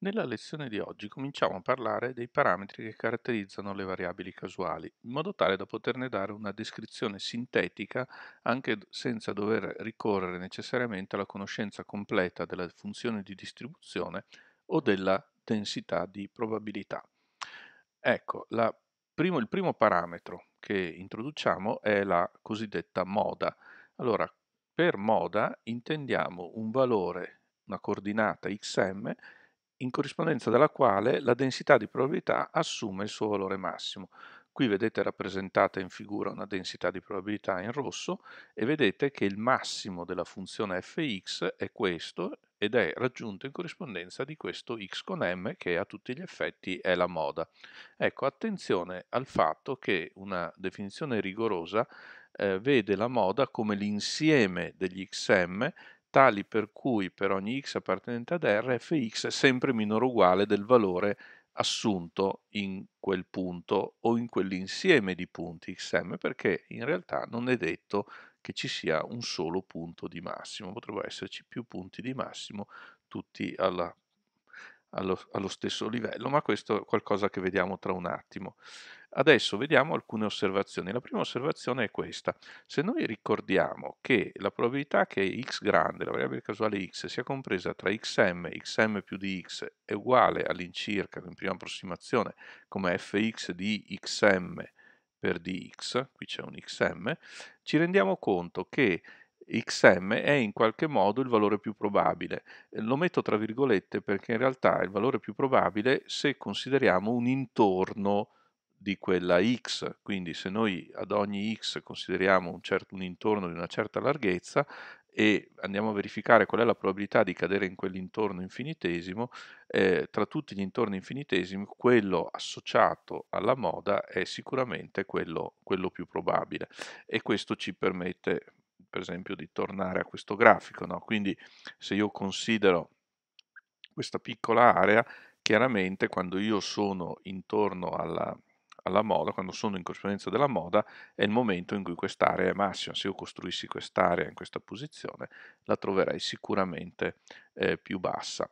Nella lezione di oggi cominciamo a parlare dei parametri che caratterizzano le variabili casuali, in modo tale da poterne dare una descrizione sintetica anche senza dover ricorrere necessariamente alla conoscenza completa della funzione di distribuzione o della densità di probabilità. Ecco, primo, il primo parametro che introduciamo è la cosiddetta moda. Allora, per moda intendiamo un valore, una coordinata xm, in corrispondenza della quale la densità di probabilità assume il suo valore massimo. Qui vedete rappresentata in figura una densità di probabilità in rosso e vedete che il massimo della funzione fx è questo ed è raggiunto in corrispondenza di questo x con m che a tutti gli effetti è la moda. Ecco, attenzione al fatto che una definizione rigorosa eh, vede la moda come l'insieme degli xm tali per cui per ogni x appartenente ad R fx è sempre minore o uguale del valore assunto in quel punto o in quell'insieme di punti xm perché in realtà non è detto che ci sia un solo punto di massimo, potrebbero esserci più punti di massimo tutti alla allo, allo stesso livello, ma questo è qualcosa che vediamo tra un attimo. Adesso vediamo alcune osservazioni. La prima osservazione è questa. Se noi ricordiamo che la probabilità che x grande, la variabile casuale x, sia compresa tra xm, xm più di x è uguale all'incirca, in prima approssimazione, come fx di xm per dx, qui c'è un xm, ci rendiamo conto che xm è in qualche modo il valore più probabile. Eh, lo metto tra virgolette perché in realtà è il valore più probabile se consideriamo un intorno di quella x, quindi se noi ad ogni x consideriamo un, certo, un intorno di una certa larghezza e andiamo a verificare qual è la probabilità di cadere in quell'intorno infinitesimo, eh, tra tutti gli intorni infinitesimi quello associato alla moda è sicuramente quello, quello più probabile e questo ci permette per esempio di tornare a questo grafico. No? Quindi se io considero questa piccola area, chiaramente quando io sono intorno alla, alla moda, quando sono in corrispondenza della moda, è il momento in cui quest'area è massima. Se io costruissi quest'area in questa posizione, la troverei sicuramente eh, più bassa.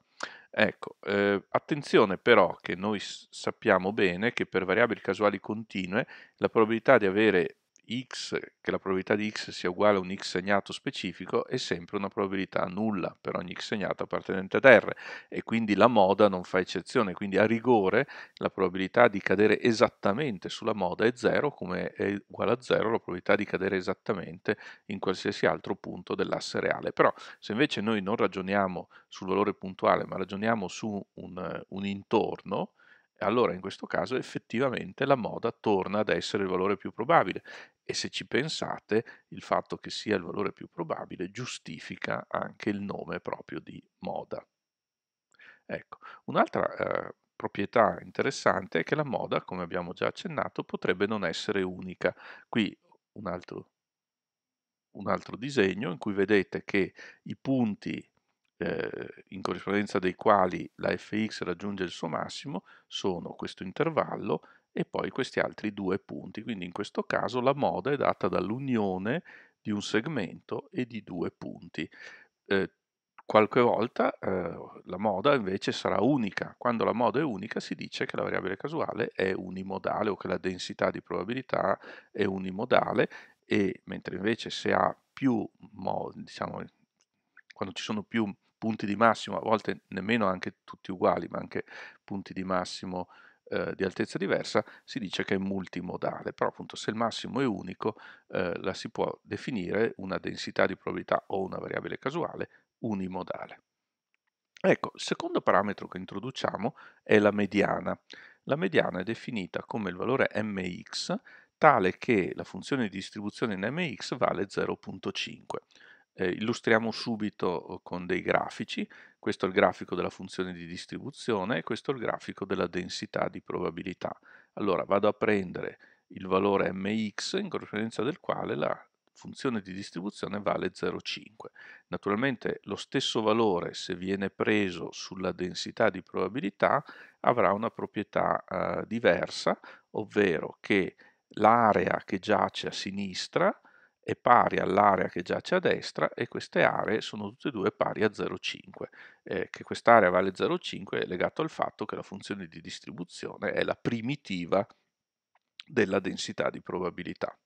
Ecco, eh, attenzione però che noi sappiamo bene che per variabili casuali continue la probabilità di avere x, che la probabilità di x sia uguale a un x segnato specifico è sempre una probabilità nulla per ogni x segnato appartenente ad R e quindi la moda non fa eccezione, quindi a rigore la probabilità di cadere esattamente sulla moda è 0 come è uguale a 0 la probabilità di cadere esattamente in qualsiasi altro punto dell'asse reale. Però se invece noi non ragioniamo sul valore puntuale ma ragioniamo su un, un intorno, allora in questo caso effettivamente la moda torna ad essere il valore più probabile e se ci pensate il fatto che sia il valore più probabile giustifica anche il nome proprio di moda. Ecco, un'altra eh, proprietà interessante è che la moda, come abbiamo già accennato, potrebbe non essere unica. Qui un altro, un altro disegno in cui vedete che i punti eh, in corrispondenza dei quali la fx raggiunge il suo massimo, sono questo intervallo e poi questi altri due punti. Quindi in questo caso la moda è data dall'unione di un segmento e di due punti. Eh, qualche volta eh, la moda invece sarà unica. Quando la moda è unica si dice che la variabile casuale è unimodale o che la densità di probabilità è unimodale, e mentre invece se ha più, diciamo, quando ci sono più punti di massimo, a volte nemmeno anche tutti uguali, ma anche punti di massimo eh, di altezza diversa, si dice che è multimodale, però appunto se il massimo è unico eh, la si può definire una densità di probabilità o una variabile casuale unimodale. Ecco, il secondo parametro che introduciamo è la mediana. La mediana è definita come il valore mx tale che la funzione di distribuzione in mx vale 0.5 eh, illustriamo subito oh, con dei grafici. Questo è il grafico della funzione di distribuzione e questo è il grafico della densità di probabilità. Allora vado a prendere il valore mx in corrispondenza del quale la funzione di distribuzione vale 0,5. Naturalmente lo stesso valore se viene preso sulla densità di probabilità avrà una proprietà eh, diversa, ovvero che l'area che giace a sinistra è pari all'area che giace a destra e queste aree sono tutte e due pari a 0,5, eh, che quest'area vale 0,5 è legato al fatto che la funzione di distribuzione è la primitiva della densità di probabilità.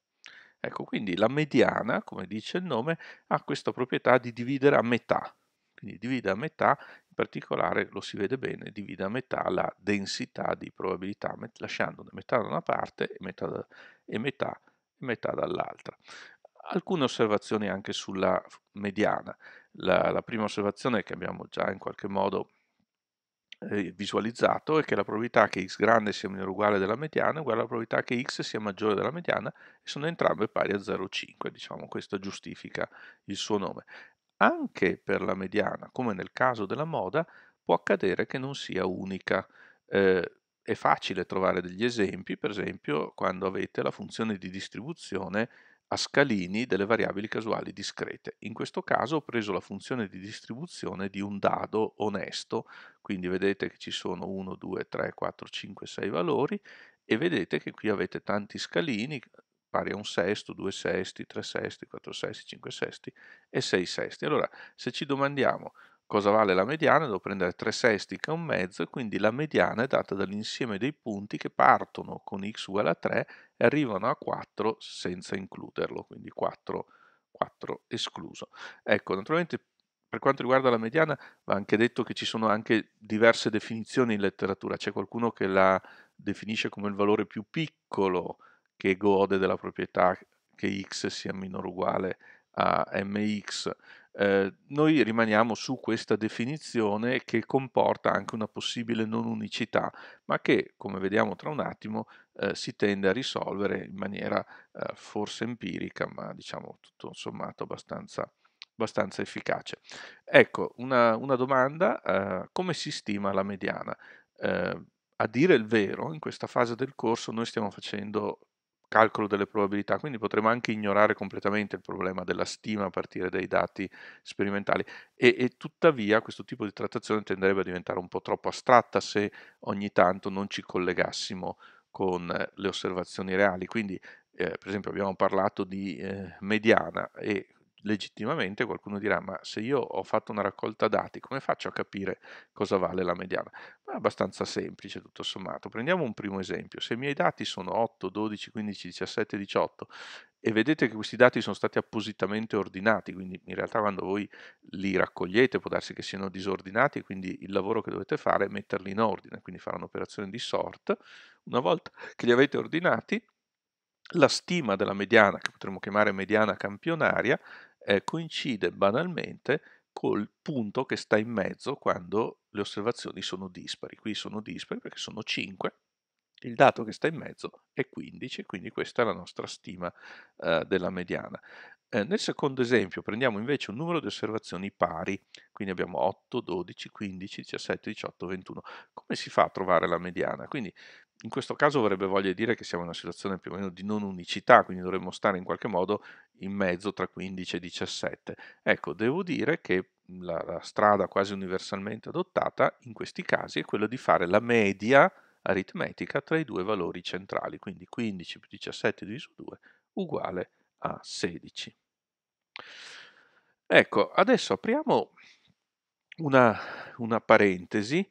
Ecco, quindi la mediana, come dice il nome, ha questa proprietà di dividere a metà, quindi divide a metà, in particolare lo si vede bene, divide a metà la densità di probabilità, lasciandone metà da una parte e metà, da, e metà, e metà dall'altra alcune osservazioni anche sulla mediana. La, la, prima osservazione che abbiamo già in qualche modo eh, visualizzato è che la probabilità che x grande sia minore o uguale della mediana è uguale alla probabilità che x sia maggiore della mediana e sono entrambe pari a 0,5, diciamo questo giustifica il suo nome. Anche per la mediana, come nel caso della moda, può accadere che non sia unica. Eh, è facile trovare degli esempi, per esempio quando avete la funzione di distribuzione a scalini delle variabili casuali discrete. In questo caso ho preso la funzione di distribuzione di un dado onesto, quindi vedete che ci sono 1, 2, 3, 4, 5, 6 valori e vedete che qui avete tanti scalini pari a un sesto, due sesti, tre sesti, quattro sesti, cinque sesti e sei sesti. Allora, se ci domandiamo Cosa vale la mediana? Devo prendere 3 sesti che è un mezzo, quindi la mediana è data dall'insieme dei punti che partono con x uguale a 3 e arrivano a 4 senza includerlo, quindi 4, 4 escluso. Ecco, naturalmente per quanto riguarda la mediana va anche detto che ci sono anche diverse definizioni in letteratura, c'è qualcuno che la definisce come il valore più piccolo che gode della proprietà che x sia minore o uguale a mx, Ehm, noi rimaniamo su questa definizione che comporta anche una possibile non unicità, ma che, come vediamo tra un attimo, eh, si tende a risolvere in maniera eh, forse empirica, ma diciamo tutto sommato abbastanza, abbastanza efficace. Ecco, una, una domanda, eh, come si stima la mediana? Ehm, a dire il vero, in questa fase del corso noi stiamo facendo calcolo delle probabilità, quindi potremmo anche ignorare completamente il problema della stima a partire dai dati sperimentali e, e, tuttavia questo tipo di trattazione tenderebbe a diventare un po' troppo astratta se ogni tanto non ci collegassimo con eh, le osservazioni reali, quindi eh, per esempio abbiamo parlato di eh, mediana e legittimamente qualcuno dirà ma se io ho fatto una raccolta dati come faccio a capire cosa vale la mediana? Ma è abbastanza semplice tutto sommato. Prendiamo un primo esempio, se i miei dati sono 8, 12, 15, 17, 18 e vedete che questi dati sono stati appositamente ordinati, quindi in realtà quando voi li raccogliete può darsi che siano disordinati, quindi il lavoro che dovete fare è metterli in ordine, quindi fare un'operazione di sort. Una volta che li avete ordinati, la stima della mediana, che potremmo chiamare mediana campionaria, eh, coincide banalmente col punto che sta in mezzo quando le osservazioni sono dispari. Qui sono dispari perché sono 5, il dato che sta in mezzo è 15, quindi questa è la nostra stima eh, della mediana. Eh, nel secondo esempio prendiamo invece un numero di osservazioni pari, quindi abbiamo 8, 12, 15, 17, 18, 21. Come si fa a trovare la mediana? Quindi in questo caso avrebbe voglia di dire che siamo in una situazione più o meno di non unicità, quindi dovremmo stare in qualche modo in mezzo tra 15 e 17. Ecco, devo dire che la, la strada quasi universalmente adottata in questi casi è quella di fare la media aritmetica tra i due valori centrali, quindi 15 più 17 diviso 2 uguale a 16. Ecco, adesso apriamo una, una parentesi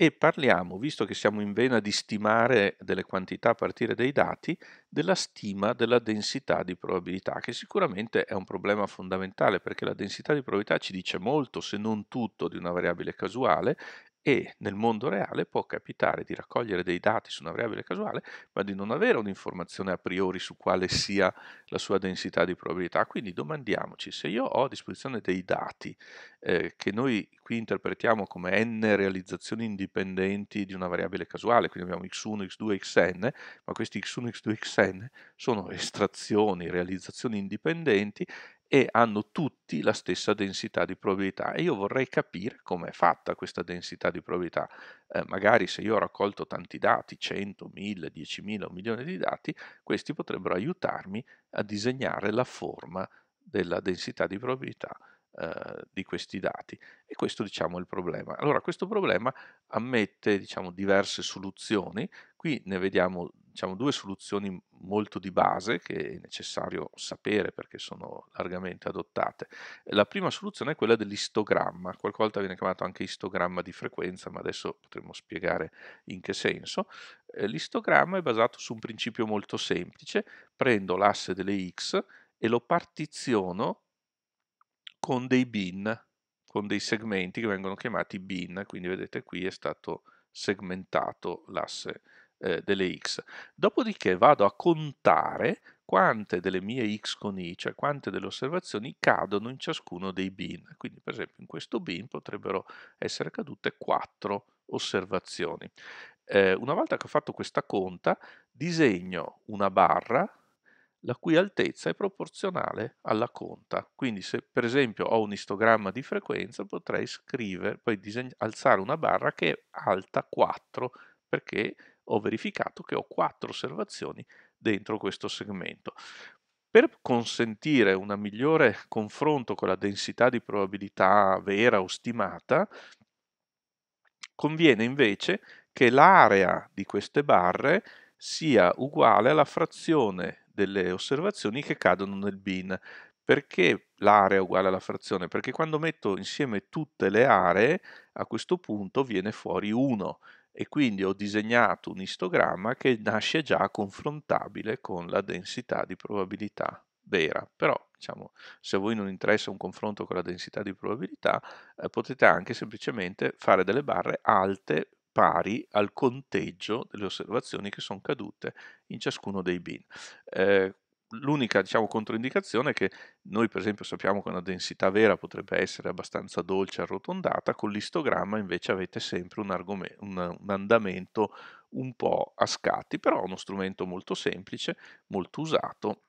e parliamo, visto che siamo in vena di stimare delle quantità a partire dai dati, della stima della densità di probabilità, che sicuramente è un problema fondamentale perché la densità di probabilità ci dice molto, se non tutto, di una variabile casuale e nel mondo reale può capitare di raccogliere dei dati su una variabile casuale, ma di non avere un'informazione a priori su quale sia la sua densità di probabilità. Quindi domandiamoci, se io ho a disposizione dei dati eh, che noi qui interpretiamo come n realizzazioni indipendenti di una variabile casuale, quindi abbiamo x1, x2, xn, ma questi x1, x2, xn sono estrazioni, realizzazioni indipendenti e hanno tutti la stessa densità di probabilità e io vorrei capire com'è fatta questa densità di probabilità. Eh, magari se io ho raccolto tanti dati, 100, 1000, 10.000, un milione di dati, questi potrebbero aiutarmi a disegnare la forma della densità di probabilità eh, di questi dati e questo diciamo è il problema allora questo problema ammette diciamo diverse soluzioni qui ne vediamo diciamo, due soluzioni molto di base che è necessario sapere perché sono largamente adottate. La prima soluzione è quella dell'istogramma, qualche volta viene chiamato anche istogramma di frequenza, ma adesso potremmo spiegare in che senso. Eh, l'istogramma è basato su un principio molto semplice, prendo l'asse delle x e lo partiziono con dei bin, con dei segmenti che vengono chiamati bin, quindi vedete qui è stato segmentato l'asse eh, delle x. Dopodiché vado a contare quante delle mie x con i, cioè quante delle osservazioni, cadono in ciascuno dei bin. Quindi per esempio in questo bin potrebbero essere cadute 4 osservazioni. Eh, una volta che ho fatto questa conta, disegno una barra la cui altezza è proporzionale alla conta. Quindi se per esempio ho un istogramma di frequenza potrei scrivere, poi alzare una barra che è alta 4 perché ho verificato che ho quattro osservazioni dentro questo segmento. Per consentire un migliore confronto con la densità di probabilità vera o stimata, conviene invece che l'area di queste barre sia uguale alla frazione delle osservazioni che cadono nel bin. Perché l'area è uguale alla frazione? Perché quando metto insieme tutte le aree, a questo punto viene fuori 1 e quindi ho disegnato un istogramma che nasce già confrontabile con la densità di probabilità vera, però diciamo, se a voi non interessa un confronto con la densità di probabilità eh, potete anche semplicemente fare delle barre alte pari al conteggio delle osservazioni che sono cadute in ciascuno dei bin. Eh, L'unica diciamo, controindicazione è che noi per esempio sappiamo che una densità vera potrebbe essere abbastanza dolce arrotondata, con l'istogramma invece avete sempre un, un, un andamento un po' a scatti, però è uno strumento molto semplice, molto usato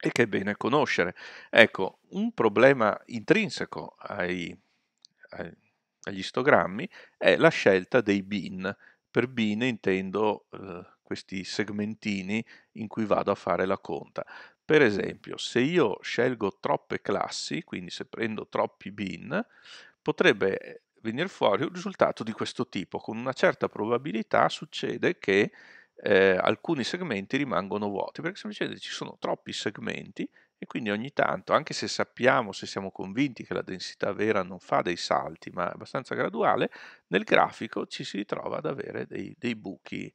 e che è bene conoscere. Ecco, un problema intrinseco ai, ai, agli istogrammi è la scelta dei bin. Per bin intendo eh, questi segmentini in cui vado a fare la conta. Per esempio, se io scelgo troppe classi, quindi se prendo troppi bin, potrebbe eh, venire fuori un risultato di questo tipo. Con una certa probabilità succede che eh, alcuni segmenti rimangono vuoti, perché semplicemente ci sono troppi segmenti e quindi ogni tanto, anche se sappiamo, se siamo convinti che la densità vera non fa dei salti, ma è abbastanza graduale, nel grafico ci si ritrova ad avere dei, dei buchi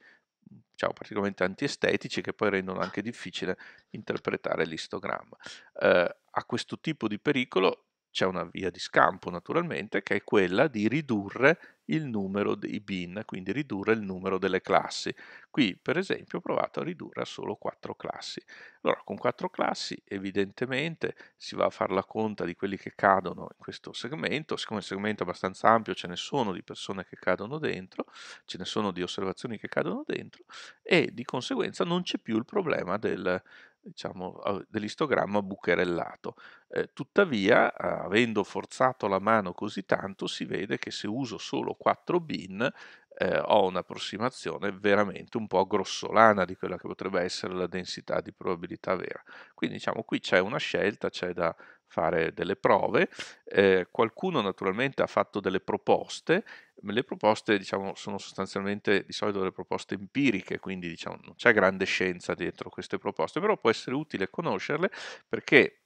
diciamo, praticamente antiestetici che poi rendono anche difficile interpretare l'istogramma. Eh, a questo tipo di pericolo c'è una via di scampo naturalmente che è quella di ridurre il numero dei bin, quindi ridurre il numero delle classi. Qui per esempio ho provato a ridurre a solo 4 classi. Allora con 4 classi evidentemente si va a fare la conta di quelli che cadono in questo segmento, siccome il segmento è abbastanza ampio ce ne sono di persone che cadono dentro, ce ne sono di osservazioni che cadono dentro e di conseguenza non c'è più il problema del, diciamo, dell'istogramma bucherellato. Eh, tuttavia, avendo forzato la mano così tanto, si vede che se uso solo 4 bin eh, ho un'approssimazione veramente un po' grossolana di quella che potrebbe essere la densità di probabilità vera. Quindi diciamo qui c'è una scelta, c'è da fare delle prove, eh, qualcuno naturalmente ha fatto delle proposte, le proposte diciamo, sono sostanzialmente di solito delle proposte empiriche, quindi diciamo, non c'è grande scienza dietro queste proposte, però può essere utile conoscerle perché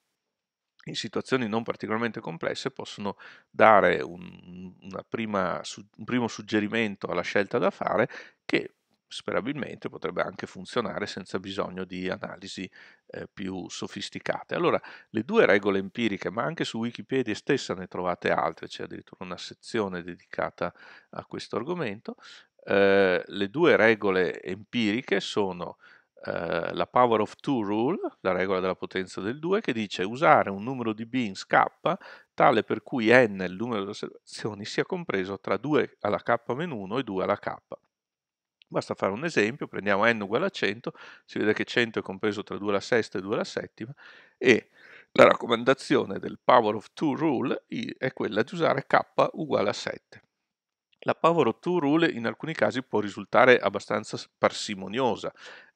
in situazioni non particolarmente complesse possono dare un, prima, un, primo suggerimento alla scelta da fare che sperabilmente potrebbe anche funzionare senza bisogno di analisi eh, più sofisticate. Allora, le due regole empiriche, ma anche su Wikipedia stessa ne trovate altre, c'è addirittura una sezione dedicata a questo argomento, eh, le due regole empiriche sono eh, la power of two rule, la regola della potenza del 2, che dice usare un numero di b in k tale per cui n, il numero di osservazioni, sia compreso tra 2 alla k-1 e 2 alla k. Basta fare un esempio, prendiamo n uguale a 100, si vede che 100 è compreso tra 2 alla sesta e 2 alla settima e la raccomandazione del Power of 2 Rule è quella di usare k uguale a 7. La Power of 2 Rule in alcuni casi può risultare abbastanza parsimoniosa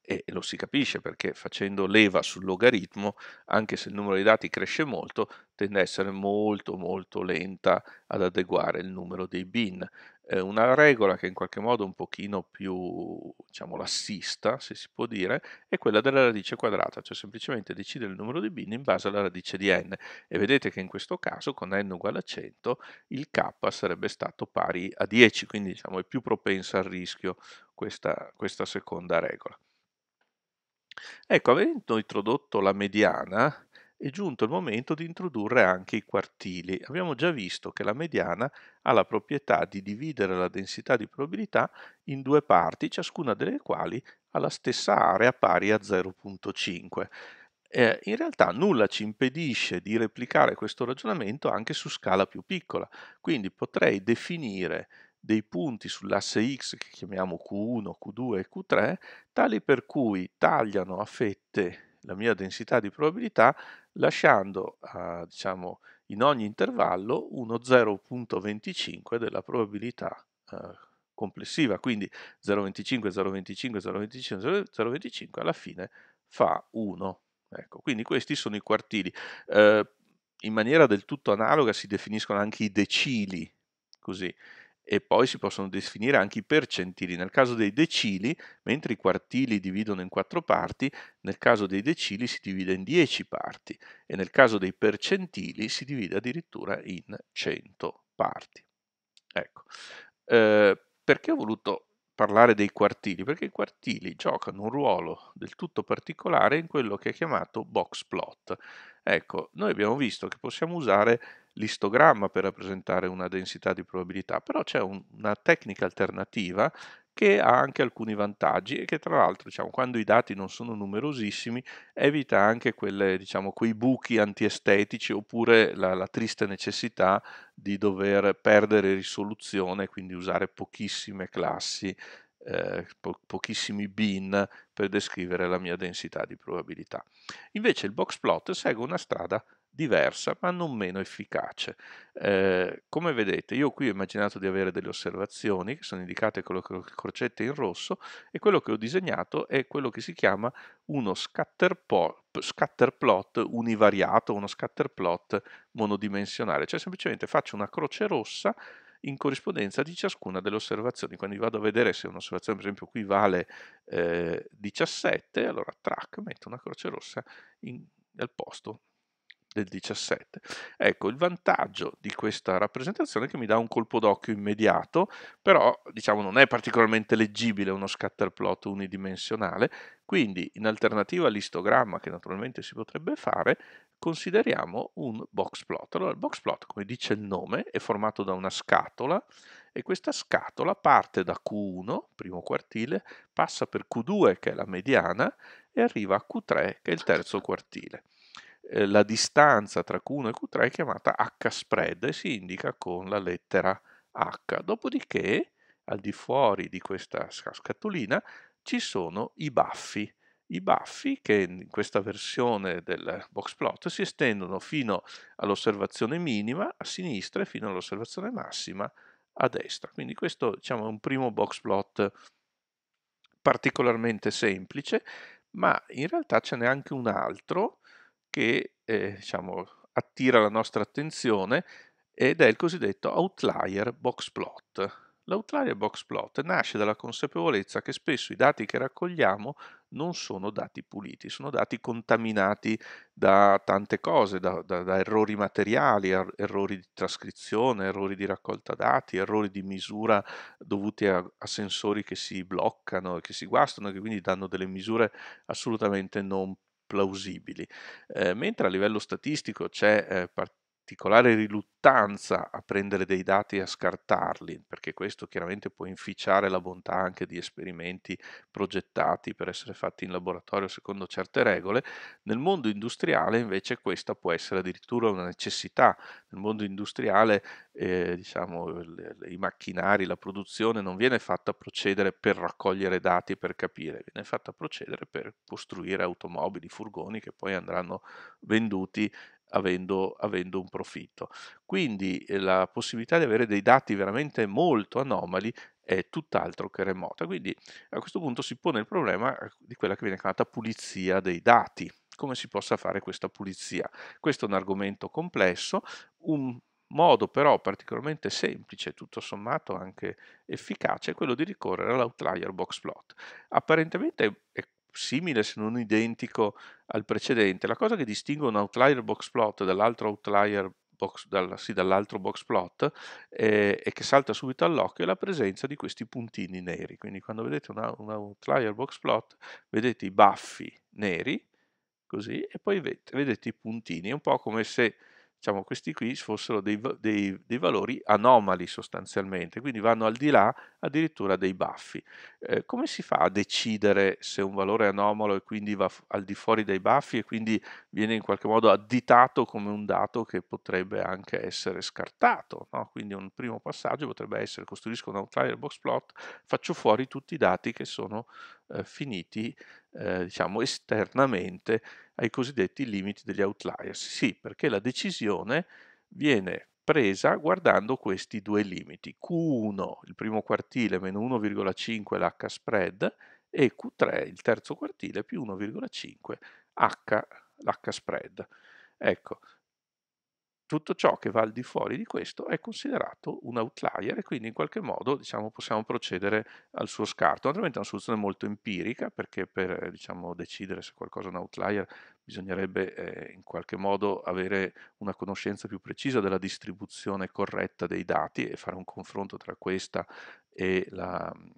e lo si capisce perché facendo leva sul logaritmo, anche se il numero dei dati cresce molto, tende a essere molto molto lenta ad adeguare il numero dei bin eh, una regola che in qualche modo un pochino più diciamo, lassista, se si può dire, è quella della radice quadrata, cioè semplicemente decidere il numero di bin in base alla radice di n. E vedete che in questo caso con n uguale a 100 il k sarebbe stato pari a 10, quindi diciamo, è più propensa al rischio questa, questa seconda regola. Ecco, avendo introdotto la mediana, è giunto il momento di introdurre anche i quartili. Abbiamo già visto che la mediana ha la proprietà di dividere la densità di probabilità in due parti, ciascuna delle quali ha la stessa area pari a 0.5. Eh, in realtà nulla ci impedisce di replicare questo ragionamento anche su scala più piccola, quindi potrei definire dei punti sull'asse x che chiamiamo Q1, Q2 e Q3, tali per cui tagliano a fette la mia densità di probabilità lasciando a, diciamo, in ogni intervallo uno 0.25 della probabilità eh, complessiva, quindi 0.25, 0.25, 0.25, 0.25 alla fine fa 1. Ecco, quindi questi sono i quartili. Eh, in maniera del tutto analoga si definiscono anche i decili, così e poi si possono definire anche i percentili. Nel caso dei decili, mentre i quartili dividono in quattro parti, nel caso dei decili si divide in dieci parti e nel caso dei percentili si divide addirittura in cento parti. Ecco, eh, perché ho voluto parlare dei quartili? Perché i quartili giocano un ruolo del tutto particolare in quello che è chiamato box plot. Ecco, noi abbiamo visto che possiamo usare l'istogramma per rappresentare una densità di probabilità, però c'è un, una tecnica alternativa che ha anche alcuni vantaggi e che tra l'altro diciamo, quando i dati non sono numerosissimi evita anche quelle, diciamo, quei buchi antiestetici oppure la, la, triste necessità di dover perdere risoluzione, quindi usare pochissime classi, eh, po- pochissimi bin per descrivere la mia densità di probabilità. Invece il box plot segue una strada diversa ma non meno efficace. Eh, come vedete io qui ho immaginato di avere delle osservazioni che sono indicate con le crocette in rosso e quello che ho disegnato è quello che si chiama uno scatter, scatter plot univariato, uno scatter plot monodimensionale, cioè semplicemente faccio una croce rossa in corrispondenza di ciascuna delle osservazioni. Quindi vado a vedere se un'osservazione, per esempio, qui vale eh, 17, allora track, metto una croce rossa in, al posto del 17. Ecco, il vantaggio di questa rappresentazione è che mi dà un colpo d'occhio immediato, però diciamo non è particolarmente leggibile uno scatterplot unidimensionale, quindi in alternativa all'istogramma che naturalmente si potrebbe fare, consideriamo un box plot. Allora, il box plot, come dice il nome, è formato da una scatola e questa scatola parte da Q1, primo quartile, passa per Q2 che è la mediana e arriva a Q3 che è il terzo quartile. Eh, la distanza tra Q1 e Q3 è chiamata H-spread e si indica con la lettera H. Dopodiché, al di fuori di questa scatolina, ci sono i baffi. I baffi che in questa versione del box plot si estendono fino all'osservazione minima a sinistra e fino all'osservazione massima a destra. Quindi questo diciamo, è un primo box plot particolarmente semplice, ma in realtà ce n'è anche un altro che eh, diciamo, attira la nostra attenzione ed è il cosiddetto outlier box plot. L'outlier box plot nasce dalla consapevolezza che spesso i dati che raccogliamo non sono dati puliti, sono dati contaminati da tante cose, da, da, da errori materiali, er errori di trascrizione, errori di raccolta dati, errori di misura dovuti a, a sensori che si bloccano e che si guastano e che quindi danno delle misure assolutamente non plausibili. Eh, mentre a livello statistico c'è eh, particolare riluttanza a prendere dei dati e a scartarli, perché questo chiaramente può inficiare la bontà anche di esperimenti progettati per essere fatti in laboratorio secondo certe regole, nel mondo industriale invece questa può essere addirittura una necessità, nel mondo industriale eh, diciamo, i macchinari, la produzione non viene fatta procedere per raccogliere dati, per capire, viene fatta procedere per costruire automobili, furgoni che poi andranno venduti avendo, avendo un profitto. Quindi eh, la possibilità di avere dei dati veramente molto anomali è tutt'altro che remota. Quindi a questo punto si pone il problema eh, di quella che viene chiamata pulizia dei dati. Come si possa fare questa pulizia? Questo è un argomento complesso, un modo però particolarmente semplice, tutto sommato anche efficace, è quello di ricorrere all'outlier box plot. Apparentemente è simile se non identico al precedente. La cosa che distingue un outlier box plot dall'altro outlier box, dal, sì, dall'altro box plot eh, e che salta subito all'occhio è la presenza di questi puntini neri. Quindi quando vedete un outlier box plot vedete i baffi neri così e poi vedete, vedete i puntini. È un po' come se diciamo, questi qui fossero dei, dei, dei, valori anomali sostanzialmente, quindi vanno al di là addirittura dei baffi. Eh, come si fa a decidere se un valore è anomalo e quindi va al di fuori dei baffi e quindi viene in qualche modo additato come un dato che potrebbe anche essere scartato? No? Quindi un primo passaggio potrebbe essere costruisco un outlier box plot, faccio fuori tutti i dati che sono eh, finiti eh, diciamo, esternamente ai cosiddetti limiti degli outliers. Sì, perché la decisione viene presa guardando questi due limiti, Q1, il primo quartile, meno 1,5 l'H spread, e Q3, il terzo quartile, più 1,5 H l'H spread. Ecco, tutto ciò che va al di fuori di questo è considerato un outlier e quindi in qualche modo diciamo, possiamo procedere al suo scarto. Naturalmente è una soluzione molto empirica perché per eh, diciamo, decidere se qualcosa è un outlier bisognerebbe eh, in qualche modo avere una conoscenza più precisa della distribuzione corretta dei dati e fare un confronto tra questa e la mm,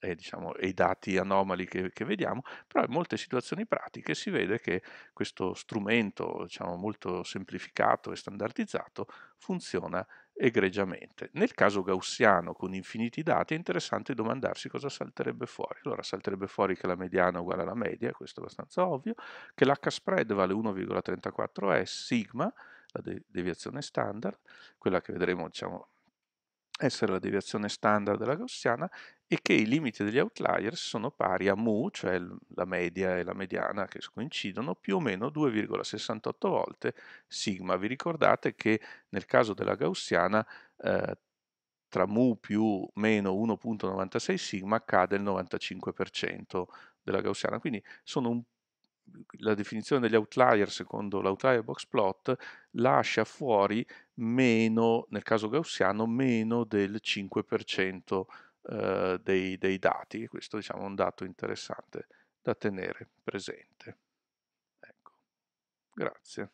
e, eh, diciamo, e i dati anomali che, che, vediamo, però in molte situazioni pratiche si vede che questo strumento diciamo, molto semplificato e standardizzato funziona egregiamente. Nel caso gaussiano con infiniti dati è interessante domandarsi cosa salterebbe fuori. Allora salterebbe fuori che la mediana è uguale alla media, questo è abbastanza ovvio, che l'H spread vale 1,34S sigma, la de deviazione standard, quella che vedremo diciamo, essere la deviazione standard della gaussiana e che i limiti degli outliers sono pari a mu, cioè la media e la mediana che coincidono, più o meno 2,68 volte sigma. Vi ricordate che nel caso della gaussiana eh, tra mu più meno 1.96 sigma cade il 95% della gaussiana, quindi sono un la definizione degli outlier secondo l'outlier box plot lascia fuori meno, nel caso gaussiano, meno del 5% eh, dei, dei, dati. Questo diciamo, è un dato interessante da tenere presente. Ecco. Grazie.